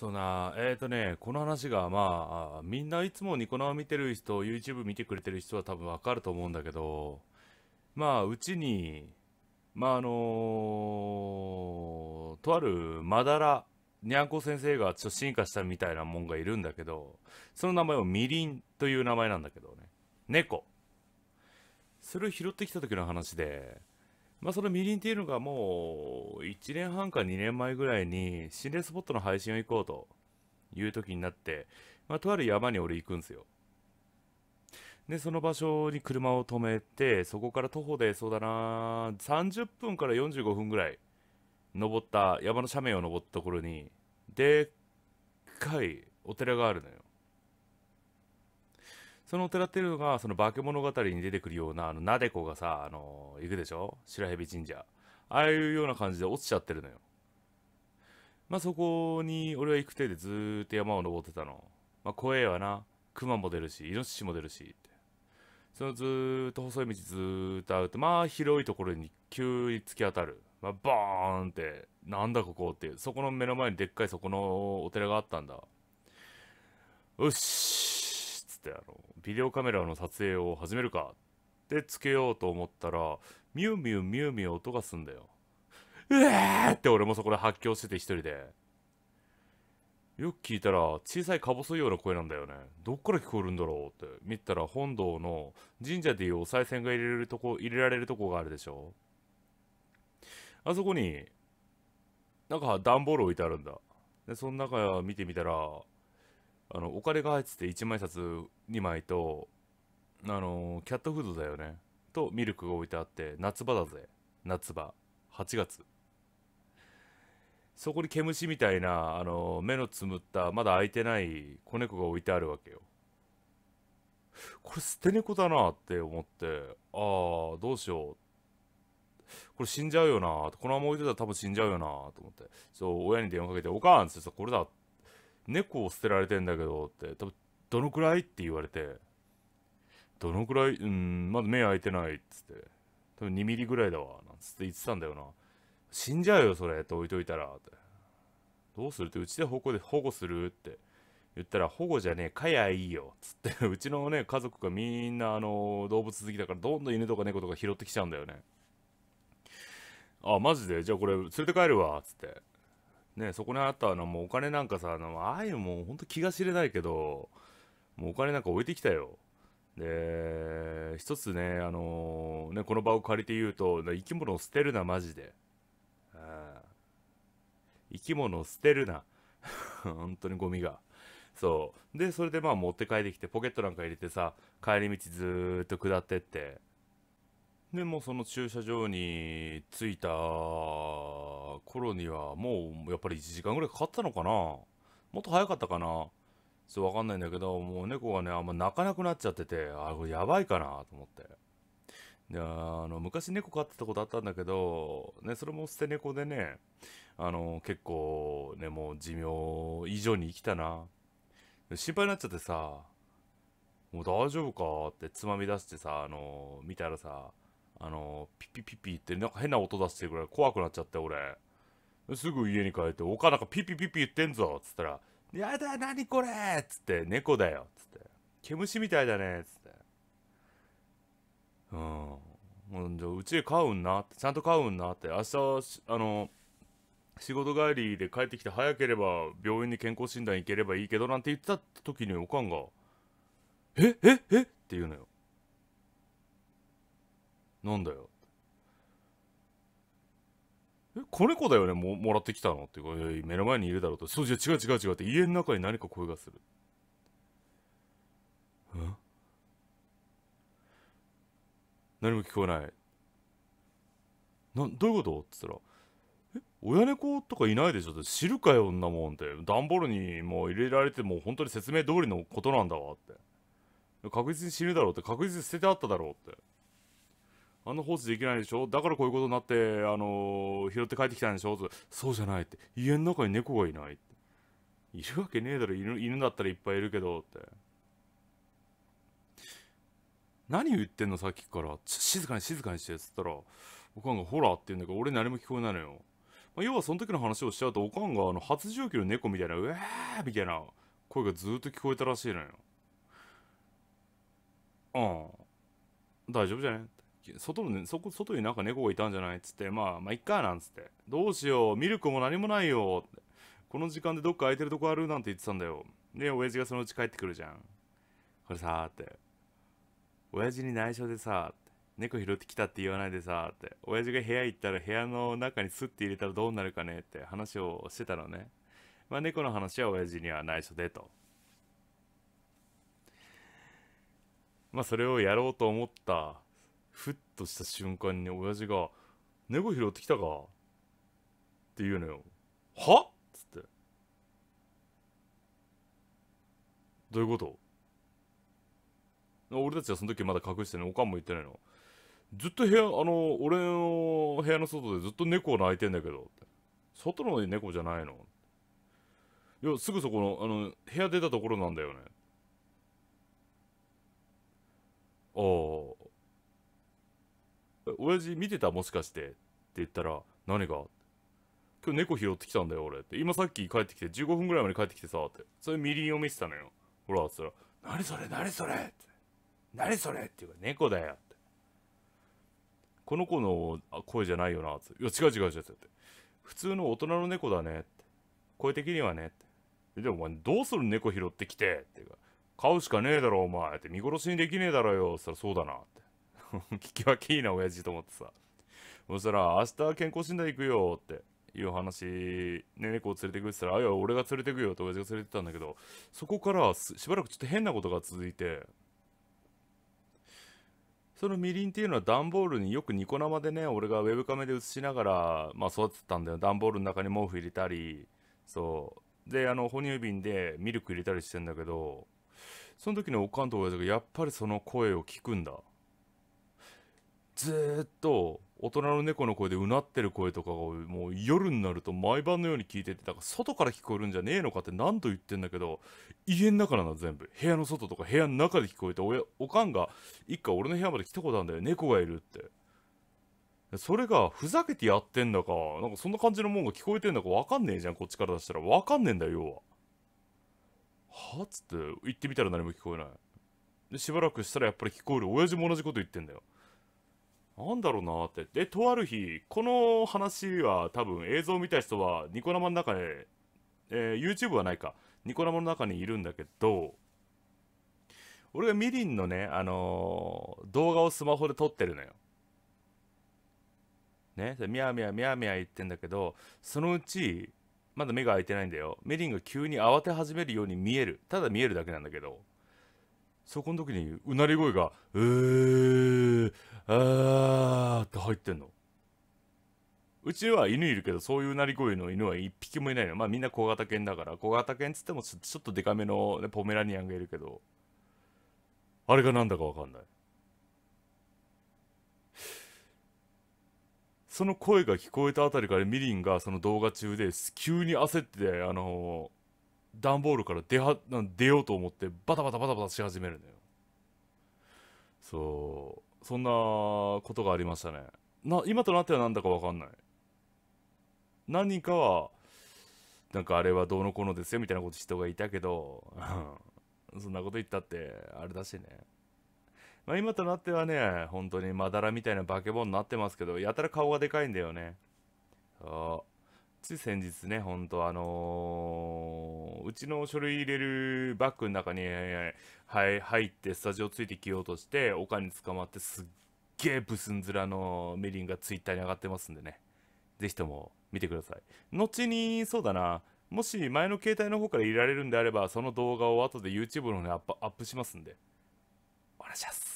そうな、えっ、ー、とね、この話が、まあ、みんないつもニコ生見てる人、YouTube 見てくれてる人は多分わかると思うんだけど、まあ、うちに、まあ、あのー、とあるまだら、にゃんこ先生がちょっと進化したみたいなもんがいるんだけど、その名前をみりんという名前なんだけどね。猫。それを拾ってきた時の話で、まあ、そのみりんっていうのがもう、1年半か2年前ぐらいに、心霊スポットの配信を行こうという時になって、まあ、とある山に俺行くんですよ。で、その場所に車を止めて、そこから徒歩で、そうだな、30分から45分ぐらい、登った、山の斜面を登ったところに、でっかいお寺があるのよ。そのお寺っていうのが、その化け物語に出てくるような、あの、なでこがさ、あの、行くでしょ白蛇神社。ああいうような感じで落ちちゃってるのよ。まあ、そこに、俺は行く手でずーっと山を登ってたの。まあ、怖えわな。熊も出るし、イノシシも出るし、って。そのずーっと細い道ずーっと会うと、まあ、広いところに急に突き当たる。まあ、バーンって、なんだここって、そこの目の前にでっかいそこのお寺があったんだ。よしってあのビデオカメラの撮影を始めるかってつけようと思ったらミュウミュウミュウミュウ音がすんだようえーって俺もそこで発狂してて一人でよく聞いたら小さいか細いような声なんだよねどっから聞こえるんだろうって見たら本堂の神社でいうお賽銭が入れるとこ入れられるとこがあるでしょあそこになんか段ボール置いてあるんだでその中見てみたらあのお金が入ってて1枚札2枚とあのキャットフードだよねとミルクが置いてあって夏場だぜ夏場8月そこに毛虫みたいなあの目のつむったまだ開いてない子猫が置いてあるわけよこれ捨て猫だなって思ってああどうしようこれ死んじゃうよなこのまま置いてたら多分死んじゃうよなと思ってそう親に電話かけて「おかん」っつってさこれだって猫を捨てられてんだけどって多分どのくらいって言われてどのくらいうんまだ目開いてないっつって多分2ミリぐらいだわなんつって言ってたんだよな死んじゃうよそれって置いといたらってどうするってうちで保護で保護するって言ったら保護じゃねえかやいいよっつって うちのね家族がみんなあの動物好きだからどんどん犬とか猫とか拾ってきちゃうんだよねあマジでじゃあこれ連れて帰るわっつってね、そこにあったのもうお金なんかさ、ああいうもうほんと気が知れないけど、もうお金なんか置いてきたよ。で、一つね、あのー、ね、この場を借りて言うと、生き物を捨てるな、マジで。生き物を捨てるな。本当にゴミが。そう。で、それでまあ持って帰ってきて、ポケットなんか入れてさ、帰り道ずーっと下ってって、でもその駐車場に着いた頃にはもうやっぱり1時間ぐらいかかったのかなもっと早かったかなちょっとわかんないんだけど、もう猫がね、あんま泣かなくなっちゃってて、あ、これやばいかなと思って。で、あの、昔猫飼ってたことあったんだけど、ね、それも捨て猫でね、あの、結構ね、もう寿命以上に生きたな。心配になっちゃってさ、もう大丈夫かってつまみ出してさ、あの、見たらさ、あのピッピピピってなんか変な音出してくるら怖くなっちゃって俺すぐ家に帰って「おかなんかピピピピ言ってんぞ」っつったら「やだ何これ!」っつって「猫だよ」っつって「毛虫みたいだね」っつってうんじゃうちで飼うんなってちゃんと飼うんなって明日あの仕事帰りで帰ってきて早ければ病院に健康診断行ければいいけどなんて言ってた時におかんが「えええって言うのよなんだよ。え、子猫だよねも、もらってきたのっていうか、目の前にいるだろうと。そうじゃ違う違う違うって、家の中に何か声がする。ん何も聞こえない。な、どういうことって言ったら、え、親猫とかいないでしょって知るかよ、女もんって。段ボールにもう入れられて、もう本当に説明通りのことなんだわって。確実に死ぬだろうって、確実に捨ててあっただろうって。あの放置できないでしょだからこういうことになって、あのー、拾って帰ってきたんでしょそうじゃないって。家の中に猫がいないって。いるわけねえだろ。犬、犬だったらいっぱいいるけどって。何言ってんのさっきから。静かに静かにしてっつったら、おかんがホラーって言うんだけど、俺何も聞こえないのよ。まあ、要はその時の話をしちゃうと、おかんがあの、発情期の猫みたいな、うわーみたいな声がずっと聞こえたらしいのよ。うん。大丈夫じゃねって。外の、そこ、外になんか猫がいたんじゃないっつって、まあ、まあ、いっか、なんつって。どうしよう、ミルクも何もないよ。この時間でどっか空いてるとこあるなんて言ってたんだよ。で、親父がそのうち帰ってくるじゃん。これさって。親父に内緒でさって。猫拾ってきたって言わないでさって。親父が部屋行ったら部屋の中にスッて入れたらどうなるかねって話をしてたのね。まあ、猫の話は親父には内緒でと。まあ、それをやろうと思ったふっとした瞬間に親父が「猫拾ってきたか?」って言うのよ。はっつって。どういうこと俺たちはその時まだ隠してね、おかんも言ってないの。ずっと部屋、あの、俺の部屋の外でずっと猫鳴いてんだけど。外の猫じゃないのいや、すぐそこの、あの、部屋出たところなんだよね。ああ。親父見てたもしかして。って言ったら、何が今日猫拾ってきたんだよ、俺。って。今さっき帰ってきて、15分ぐらいまで帰ってきてさ、って。それみりんを見てたのよ。ほら、つったら、何それ、何それって。何それっていうか、猫だよ、って。この子の声じゃないよな、つって。いや、違う違う違う、って。普通の大人の猫だね、って。声的にはね、って。でもお前、どうする猫拾ってきて、っていうか、飼うしかねえだろ、お前、って。見殺しにできねえだろよ、つったら、そうだな、って。聞き分けいいな、親父と思ってさ。そしたら、明日健康診断行くよっていう話、ね、猫を連れてくって言ったら、あ、いや、俺が連れてくよって親父が連れてたんだけど、そこからしばらくちょっと変なことが続いて、そのみりんっていうのは段ボールによくニコ生でね、俺がウェブカメで映しながら、まあ育てたんだよ。段ボールの中に毛布入れたり、そう。で、あの、哺乳瓶でミルク入れたりしてんだけど、その時のおかんと親父がやっぱりその声を聞くんだ。ずっと大人の猫の声でうなってる声とかがもう夜になると毎晩のように聞いててだから外から聞こえるんじゃねえのかって何度言ってんだけど家の中なの全部部屋の外とか部屋の中で聞こえておやおかんが一家俺の部屋まで来たことあるんだよ猫がいるってそれがふざけてやってんだかなんかそんな感じのもんが聞こえてんだかわかんねえじゃんこっちから出したらわかんねえんだよ要ははっつって言ってみたら何も聞こえないでしばらくしたらやっぱり聞こえる親父も同じこと言ってんだよなんだろうなって。で、とある日、この話は多分映像を見た人はニコ生の中で、えー、YouTube はないか、ニコ生の中にいるんだけど、俺がみりんのね、あのー、動画をスマホで撮ってるのよ。ね、みやみやみやみや言ってんだけど、そのうち、まだ目が開いてないんだよ。みりんが急に慌て始めるように見える。ただ見えるだけなんだけど。そこの時にうなり声が「うーあー」って入ってんのうちは犬いるけどそういううなり声の犬は一匹もいないのまあみんな小型犬だから小型犬っつってもちょっとでかめの、ね、ポメラニアンがいるけどあれがなんだかわかんないその声が聞こえたあたりからミリンがその動画中で急に焦ってあのー段ボールから出は出ようと思ってバタバタバタバタし始めるのよそうそんなことがありましたねな今となってはなんだかわかんない何かはなんかあれはどうのこうのですよみたいなこと人がいたけど そんなこと言ったってあれだしねまあ今となってはね本当にまだらみたいな化け物になってますけどやたら顔がでかいんだよねあつい先日ね、ほんと、あのー、うちの書類入れるバッグの中に、はい、入ってスタジオついてきようとして、おに捕まってすっげえブスンズラのメリンがツイッターに上がってますんでね。ぜひとも見てください。後に、そうだな、もし前の携帯の方から入れられるんであれば、その動画を後で YouTube の方にアップしますんで。お願いします。